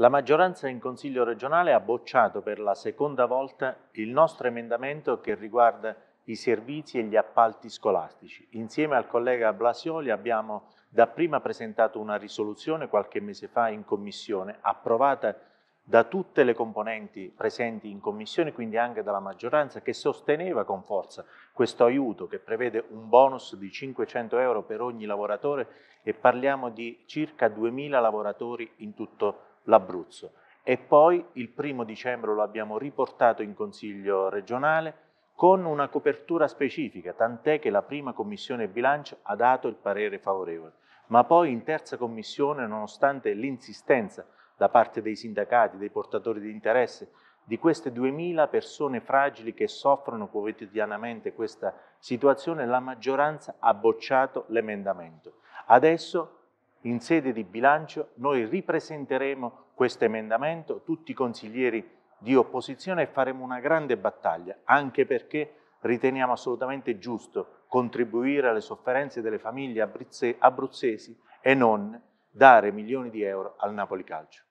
La maggioranza in Consiglio regionale ha bocciato per la seconda volta il nostro emendamento che riguarda i servizi e gli appalti scolastici. Insieme al collega Blasioli abbiamo dapprima presentato una risoluzione qualche mese fa in Commissione, approvata da tutte le componenti presenti in Commissione, quindi anche dalla maggioranza, che sosteneva con forza questo aiuto che prevede un bonus di 500 euro per ogni lavoratore e parliamo di circa 2.000 lavoratori in tutto il l'Abruzzo. E poi il primo dicembre lo abbiamo riportato in Consiglio regionale con una copertura specifica, tant'è che la prima Commissione bilancio ha dato il parere favorevole. Ma poi in terza Commissione, nonostante l'insistenza da parte dei sindacati, dei portatori di interesse, di queste 2.000 persone fragili che soffrono quotidianamente questa situazione, la maggioranza ha bocciato l'emendamento. Adesso in sede di bilancio noi ripresenteremo questo emendamento, tutti i consiglieri di opposizione e faremo una grande battaglia, anche perché riteniamo assolutamente giusto contribuire alle sofferenze delle famiglie abruzzesi e non dare milioni di euro al Napoli Calcio.